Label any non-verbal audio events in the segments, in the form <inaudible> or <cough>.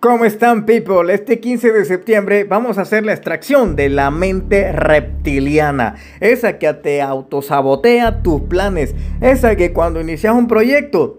¿Cómo están people? Este 15 de septiembre vamos a hacer la extracción de la mente reptiliana, esa que te autosabotea tus planes, esa que cuando inicias un proyecto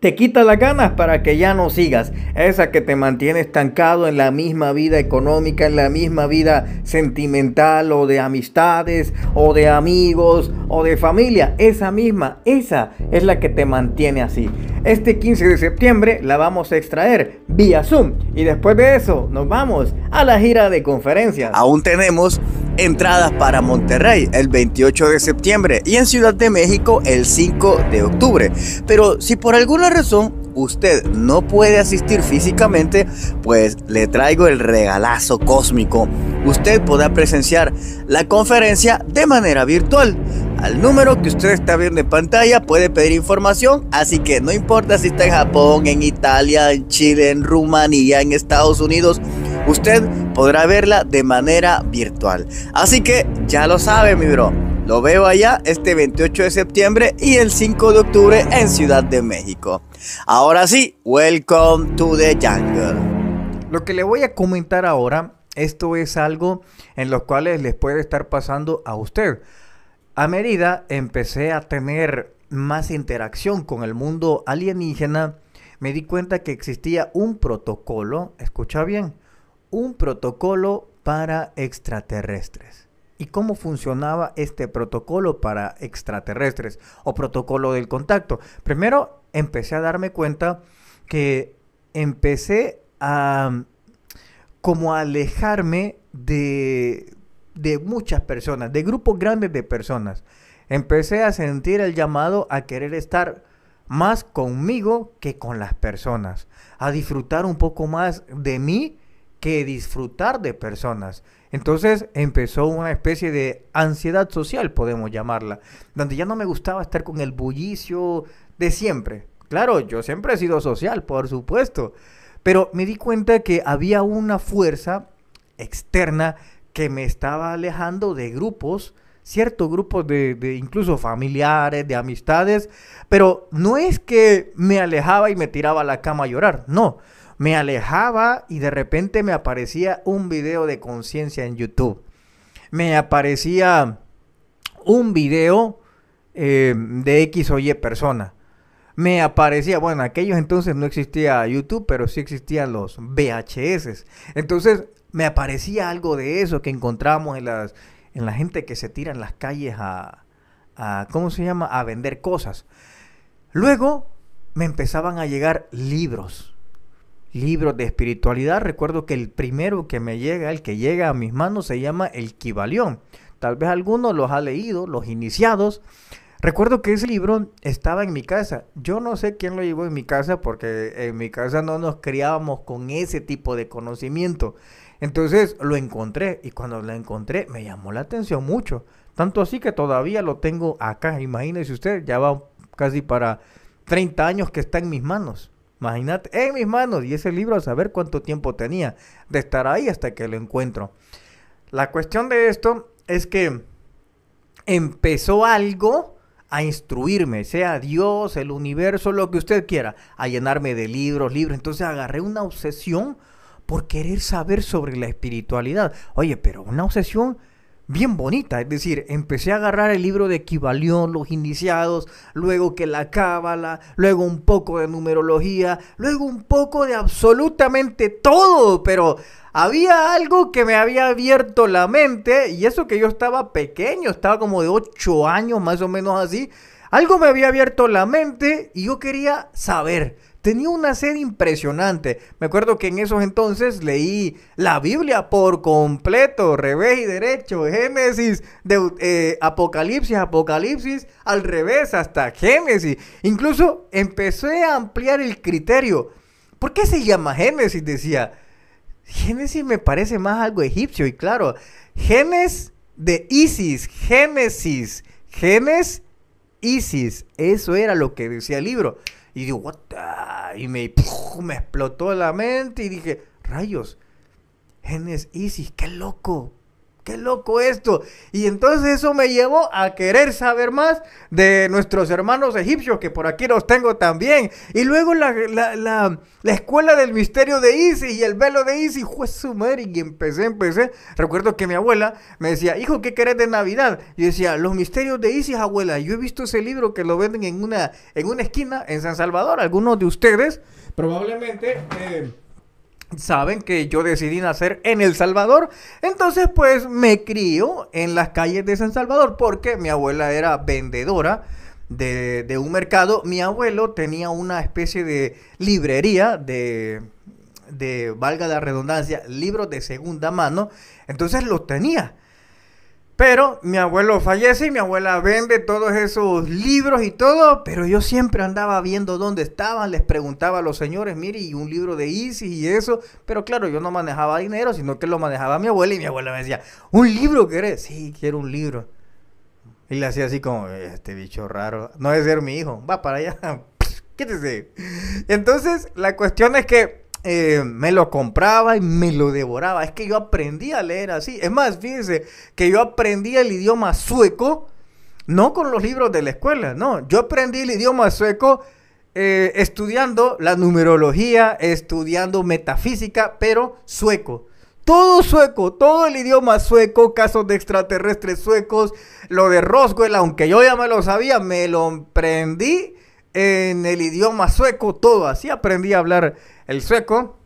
te quita las ganas para que ya no sigas. Esa que te mantiene estancado en la misma vida económica, en la misma vida sentimental o de amistades o de amigos o de familia. Esa misma, esa es la que te mantiene así. Este 15 de septiembre la vamos a extraer vía Zoom y después de eso nos vamos a la gira de conferencias. Aún tenemos entradas para Monterrey el 28 de septiembre y en Ciudad de México el 5 de octubre. Pero si por alguna razón usted no puede asistir físicamente, pues le traigo el regalazo cósmico. Usted podrá presenciar la conferencia de manera virtual. Al número que usted está viendo en pantalla puede pedir información, así que no importa si está en Japón, en Italia, en Chile, en Rumanía, en Estados Unidos, usted podrá verla de manera virtual. Así que ya lo sabe, mi bro. Lo veo allá este 28 de septiembre y el 5 de octubre en Ciudad de México. Ahora sí, welcome to the jungle. Lo que le voy a comentar ahora, esto es algo en los cuales les puede estar pasando a usted. A medida empecé a tener más interacción con el mundo alienígena, me di cuenta que existía un protocolo, escucha bien, un protocolo para extraterrestres. ¿Y cómo funcionaba este protocolo para extraterrestres o protocolo del contacto? Primero empecé a darme cuenta que empecé a mm, como alejarme de, de muchas personas, de grupos grandes de personas. Empecé a sentir el llamado a querer estar más conmigo que con las personas, a disfrutar un poco más de mí que disfrutar de personas. Entonces empezó una especie de ansiedad social, podemos llamarla, donde ya no me gustaba estar con el bullicio de siempre. Claro, yo siempre he sido social, por supuesto, pero me di cuenta que había una fuerza externa que me estaba alejando de grupos, ciertos grupos de, incluso familiares, de amistades, pero no es que me alejaba y me tiraba a la cama a llorar, no, me alejaba y de repente me aparecía un video de conciencia en YouTube. Me aparecía un video eh, de X o Y persona. Me aparecía, bueno, aquellos entonces no existía YouTube, pero sí existían los VHS. Entonces me aparecía algo de eso que encontramos en, las, en la gente que se tira en las calles a, a, ¿cómo se llama?, a vender cosas. Luego me empezaban a llegar libros libros de espiritualidad. Recuerdo que el primero que me llega, el que llega a mis manos, se llama El Kibalión. Tal vez algunos los ha leído, los iniciados. Recuerdo que ese libro estaba en mi casa. Yo no sé quién lo llevó en mi casa porque en mi casa no nos criábamos con ese tipo de conocimiento. Entonces lo encontré y cuando lo encontré me llamó la atención mucho. Tanto así que todavía lo tengo acá. Imagínense usted, ya va casi para 30 años que está en mis manos. Imagínate, en mis manos y ese libro a saber cuánto tiempo tenía de estar ahí hasta que lo encuentro. La cuestión de esto es que empezó algo a instruirme, sea Dios, el universo, lo que usted quiera, a llenarme de libros, libros. Entonces agarré una obsesión por querer saber sobre la espiritualidad. Oye, pero una obsesión bien bonita. Es decir, empecé a agarrar el libro de Equivalión, los iniciados, luego que la cábala, luego un poco de numerología, luego un poco de absolutamente todo, pero había algo que me había abierto la mente y eso que yo estaba pequeño, estaba como de 8 años más o menos así. Algo me había abierto la mente y yo quería saber. Tenía una sed impresionante. Me acuerdo que en esos entonces leí la Biblia por completo, revés y derecho, Génesis, eh, Apocalipsis, Apocalipsis, al revés, hasta Génesis. Incluso empecé a ampliar el criterio. ¿Por qué se llama Génesis? Decía. Génesis me parece más algo egipcio y claro, Génesis de Isis, Génesis, Génesis ISIS. Eso era lo que decía el libro. Y digo, what Y me, me explotó la mente y dije, rayos, genes ISIS, qué loco qué loco esto. Y entonces eso me llevó a querer saber más de nuestros hermanos egipcios, que por aquí los tengo también. Y luego la, la, la, escuela del misterio de Isis y el velo de Isis, fue su madre. Y empecé, empecé. Recuerdo que mi abuela me decía, hijo, ¿qué querés de Navidad? Y yo decía, los misterios de Isis, abuela. Yo he visto ese libro que lo venden en una, en una esquina en San Salvador. Algunos de ustedes probablemente... Eh, saben que yo decidí nacer en El Salvador. Entonces, pues me crío en las calles de San Salvador porque mi abuela era vendedora. De, de un mercado, mi abuelo tenía una especie de librería de, de, valga la redundancia, libros de segunda mano, entonces los tenía. Pero mi abuelo fallece y mi abuela vende todos esos libros y todo, pero yo siempre andaba viendo dónde estaban, les preguntaba a los señores, mire, y un libro de ISIS y eso, pero claro, yo no manejaba dinero, sino que lo manejaba mi abuela y mi abuela me decía, ¿un libro querés? Sí, quiero un libro. Y le hacía así como, este bicho raro, no es ser mi hijo, va para allá, <laughs> quítese. Entonces, la cuestión es que eh, me lo compraba y me lo devoraba. Es que yo aprendí a leer así. Es más, fíjense que yo aprendí el idioma sueco, no con los libros de la escuela, no. Yo aprendí el idioma sueco eh, estudiando la numerología, estudiando metafísica, pero sueco. Todo sueco, todo el idioma sueco, casos de extraterrestres suecos, lo de Roswell, aunque yo ya me lo sabía, me lo aprendí en el idioma sueco, todo. Así aprendí a hablar el sueco.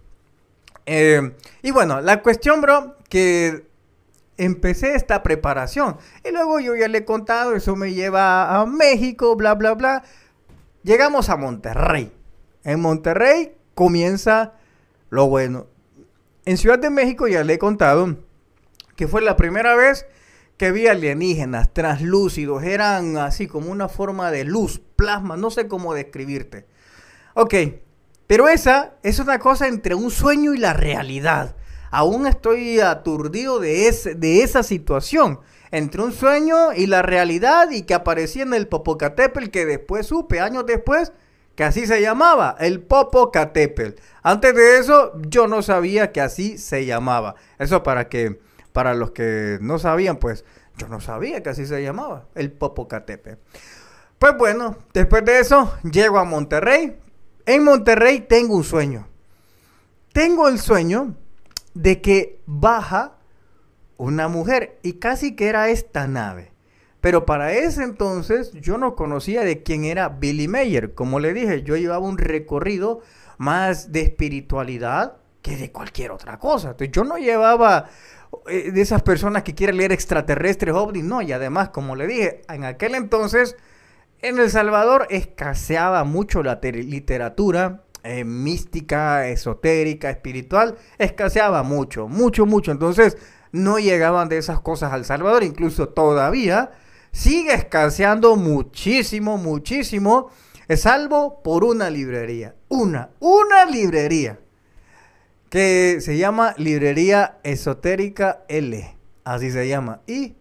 Eh, y bueno, la cuestión, bro, que empecé esta preparación. Y luego yo ya le he contado, eso me lleva a México, bla, bla, bla. Llegamos a Monterrey. En Monterrey comienza lo bueno. En Ciudad de México ya le he contado que fue la primera vez que vi alienígenas translúcidos. Eran así como una forma de luz, plasma, no sé cómo describirte. Ok, pero esa es una cosa entre un sueño y la realidad. Aún estoy aturdido de, esa situación. Entre un sueño y la realidad y que aparecía en el Popocatépetl que después supe, años después, que así se llamaba, el Popocatépetl. Antes de eso, yo no sabía que así se llamaba. Eso para que, para los que no sabían, pues, yo no sabía que así se llamaba, el Popocatépetl. Pues bueno, después de eso, llego a Monterrey, en Monterrey tengo un sueño. Tengo el sueño de que baja una mujer y casi que era esta nave. Pero para ese entonces yo no conocía de quién era Billy Mayer. Como le dije, yo llevaba un recorrido más de espiritualidad que de cualquier otra cosa. Entonces, yo no llevaba eh, de esas personas que quieren leer extraterrestres, ovnis, no. Y además, como le dije, en aquel entonces en El Salvador escaseaba mucho la literatura eh, mística, esotérica, espiritual, escaseaba mucho, mucho, mucho. Entonces no llegaban de esas cosas al Salvador, incluso todavía sigue escaseando muchísimo, muchísimo, salvo por una librería, una, una librería que se llama Librería Esotérica L, así se llama, y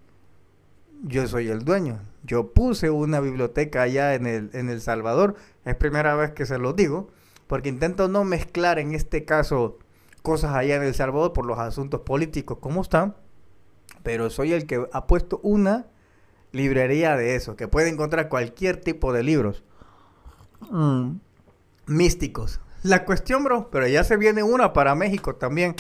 yo soy el dueño yo puse una biblioteca allá en el, en el Salvador, es primera vez que se lo digo, porque intento no mezclar en este caso cosas allá en El Salvador por los asuntos políticos como están, pero soy el que ha puesto una librería de eso, que puede encontrar cualquier tipo de libros mm. místicos. La cuestión, bro, pero ya se viene una para México también.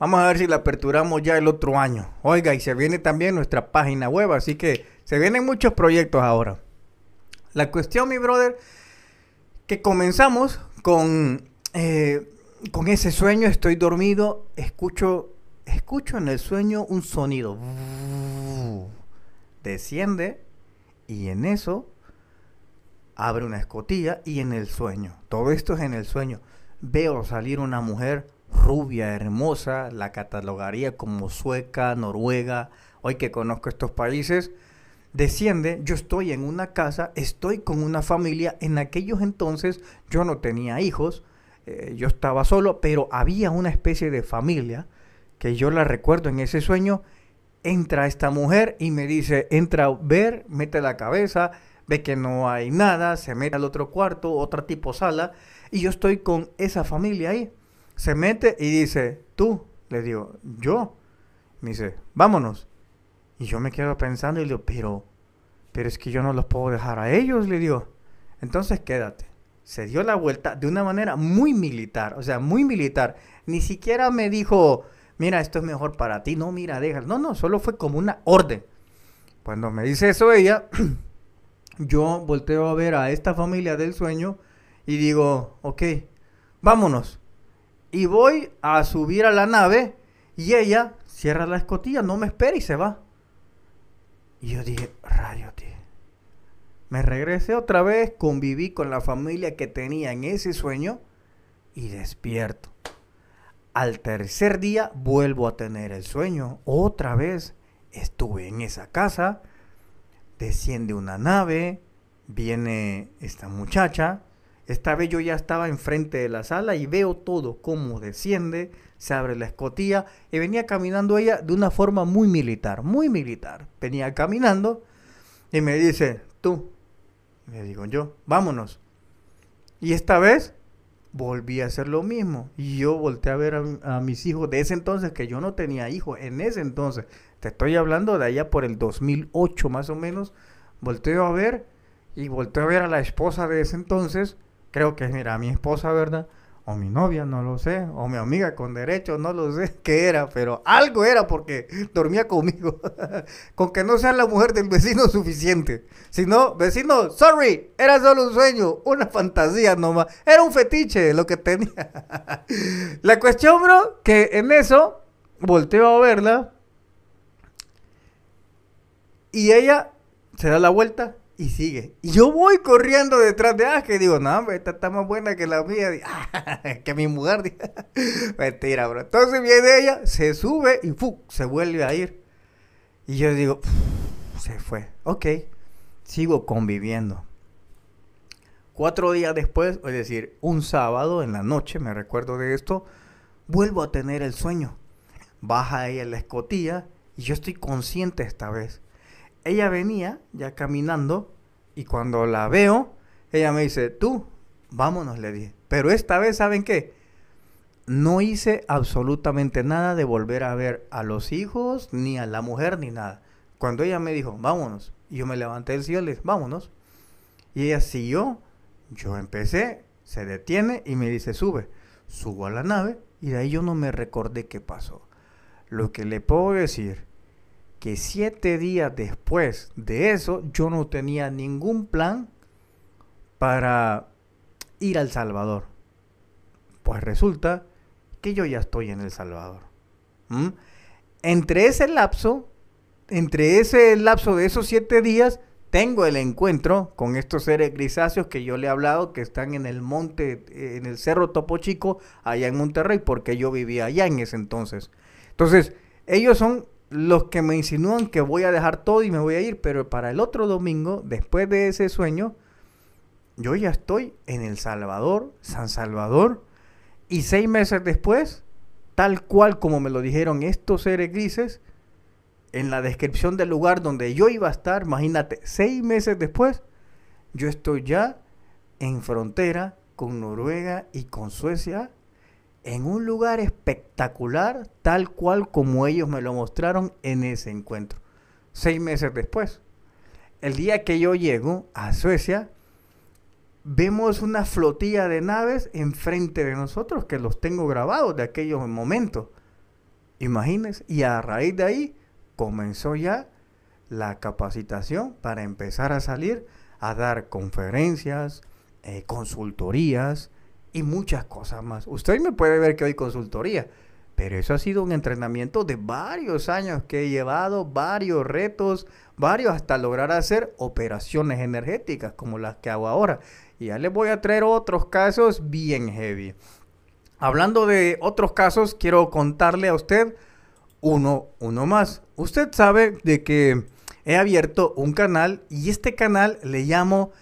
Vamos a ver si la aperturamos ya el otro año. Oiga, y se viene también nuestra página web, así que se vienen muchos proyectos ahora. La cuestión, mi brother, que comenzamos con, eh, con ese sueño, estoy dormido, escucho, escucho en el sueño un sonido. Desciende y en eso abre una escotilla y en el sueño, todo esto es en el sueño, veo salir una mujer rubia, hermosa, la catalogaría como sueca, noruega, hoy que conozco estos países, desciende, yo estoy en una casa, estoy con una familia, en aquellos entonces yo no tenía hijos, eh, yo estaba solo, pero había una especie de familia que yo la recuerdo en ese sueño, entra esta mujer y me dice, entra a ver, mete la cabeza, ve que no hay nada, se mete al otro cuarto, otra tipo sala, y yo estoy con esa familia ahí. Se mete y dice, tú, le digo, yo. Me dice, vámonos. Y yo me quedo pensando y le digo, pero, pero es que yo no los puedo dejar a ellos, le digo. Entonces quédate. Se dio la vuelta de una manera muy militar, o sea, muy militar. Ni siquiera me dijo, mira, esto es mejor para ti, no, mira, déjalo. No, no, solo fue como una orden. Cuando me dice eso ella, <clears throat> yo volteo a ver a esta familia del sueño y digo, ok, vámonos. Y voy a subir a la nave y ella cierra la escotilla, no me espera y se va. Y yo dije, radio tío. Me regresé otra vez, conviví con la familia que tenía en ese sueño y despierto. Al tercer día vuelvo a tener el sueño. Otra vez estuve en esa casa, desciende una nave, viene esta muchacha, esta vez yo ya estaba enfrente de la sala y veo todo cómo desciende, se abre la escotilla y venía caminando ella de una forma muy militar, muy militar. Venía caminando y me dice, tú, me digo yo, vámonos. Y esta vez volví a hacer lo mismo. Y yo volteé a ver a, mis hijos de ese entonces, que yo no tenía hijos, en ese entonces, te estoy hablando de allá por el 2008 más o menos, volteo a ver y volté a ver a la esposa de ese entonces creo que era mi esposa, ¿verdad? O mi novia, no lo sé, o mi amiga con derecho, no lo sé qué era, pero algo era porque dormía conmigo. <laughs> con que no sea la mujer del vecino suficiente. Si no, vecino, sorry, era solo un sueño, una fantasía nomás. Era un fetiche lo que tenía. <laughs> la cuestión, bro, que en eso volteo a verla y ella se da la vuelta y sigue. Y yo voy corriendo detrás de Aske. Ah, y digo, no, esta está más buena que la mía, <laughs> que mi mujer. <laughs> Mentira, bro. Entonces viene ella, se sube y se vuelve a ir. Y yo digo, se fue. Ok, sigo conviviendo. Cuatro días después, es decir, un sábado en la noche, me recuerdo de esto, vuelvo a tener el sueño. Baja ella la escotilla y yo estoy consciente esta vez ella venía ya caminando y cuando la veo, ella me dice, tú, vámonos, le dije. Pero esta vez, ¿saben qué? No hice absolutamente nada de volver a ver a los hijos, ni a la mujer, ni nada. Cuando ella me dijo, vámonos, y yo me levanté del cielo y le dije, vámonos. Y ella siguió, yo empecé, se detiene y me dice, sube. Subo a la nave y de ahí yo no me recordé qué pasó. Lo que le puedo decir que siete días después de eso yo no tenía ningún plan para ir al Salvador. Pues resulta que yo ya estoy en El Salvador. Entre ese lapso, entre ese lapso de esos siete días, tengo el encuentro con estos seres grisáceos que yo le he hablado, que están en el monte, eh, en el cerro Topo Chico, allá en Monterrey, porque yo vivía allá en ese entonces. Entonces, ellos son los que me insinúan que voy a dejar todo y me voy a ir, pero para el otro domingo, después de ese sueño, yo ya estoy en El Salvador, San Salvador, y seis meses después, tal cual como me lo dijeron estos seres grises, en la descripción del lugar donde yo iba a estar, imagínate, seis meses después, yo estoy ya en frontera con Noruega y con Suecia en un lugar espectacular, tal cual como ellos me lo mostraron en ese encuentro. Seis meses después, el día que yo llego a Suecia, vemos una flotilla de naves enfrente de nosotros, que los tengo grabados de aquellos momentos. Imagínense, y a raíz de ahí comenzó ya la capacitación para empezar a salir a dar conferencias, eh, consultorías, y muchas cosas más. Usted me puede ver que hoy consultoría, pero eso ha sido un entrenamiento de varios años que he llevado, varios retos, varios hasta lograr hacer operaciones energéticas como las que hago ahora. Y ya les voy a traer otros casos bien heavy. Hablando de otros casos, quiero contarle a usted uno, uno más. Usted sabe de que he abierto un canal y este canal le llamo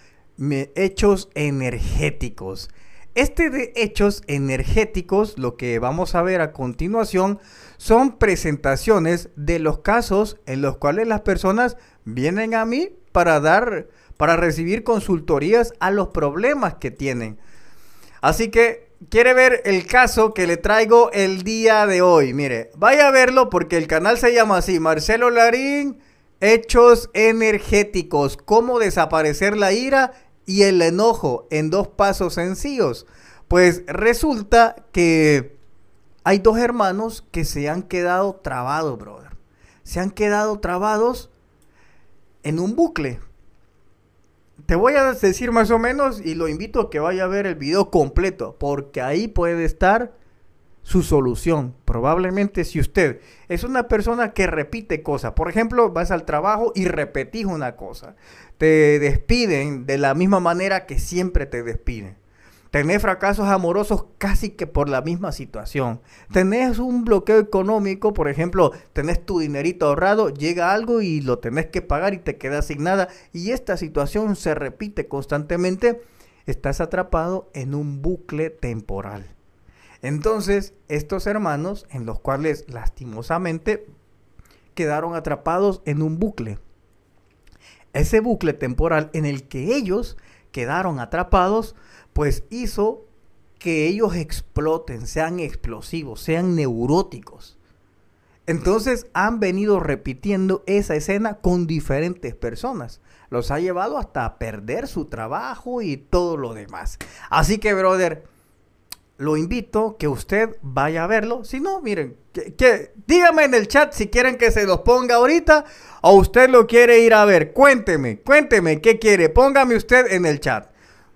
Hechos Energéticos. Este de hechos energéticos, lo que vamos a ver a continuación, son presentaciones de los casos en los cuales las personas vienen a mí para dar, para recibir consultorías a los problemas que tienen. Así que, ¿quiere ver el caso que le traigo el día de hoy? Mire, vaya a verlo porque el canal se llama así, Marcelo Larín, Hechos Energéticos, cómo desaparecer la ira y el enojo en dos pasos sencillos. Pues resulta que hay dos hermanos que se han quedado trabados, brother. Se han quedado trabados en un bucle. Te voy a decir más o menos y lo invito a que vaya a ver el video completo porque ahí puede estar su solución. Probablemente si usted es una persona que repite cosas, por ejemplo, vas al trabajo y repetís una cosa, te despiden de la misma manera que siempre te despiden. Tenés fracasos amorosos casi que por la misma situación. Tenés un bloqueo económico, por ejemplo, tenés tu dinerito ahorrado, llega algo y lo tenés que pagar y te queda asignada, Y esta situación se repite constantemente. Estás atrapado en un bucle temporal. Entonces, estos hermanos, en los cuales lastimosamente quedaron atrapados en un bucle, ese bucle temporal en el que ellos quedaron atrapados, pues hizo que ellos exploten, sean explosivos, sean neuróticos. Entonces han venido repitiendo esa escena con diferentes personas. Los ha llevado hasta perder su trabajo y todo lo demás. Así que, brother, lo invito que usted vaya a verlo. Si no, miren, que, dígame en el chat si quieren que se los ponga ahorita o usted lo quiere ir a ver. Cuénteme, cuénteme qué quiere. Póngame usted en el chat.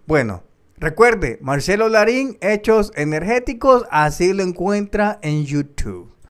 Bueno, recuerde, Marcelo Larín, Hechos Energéticos, así lo encuentra en YouTube.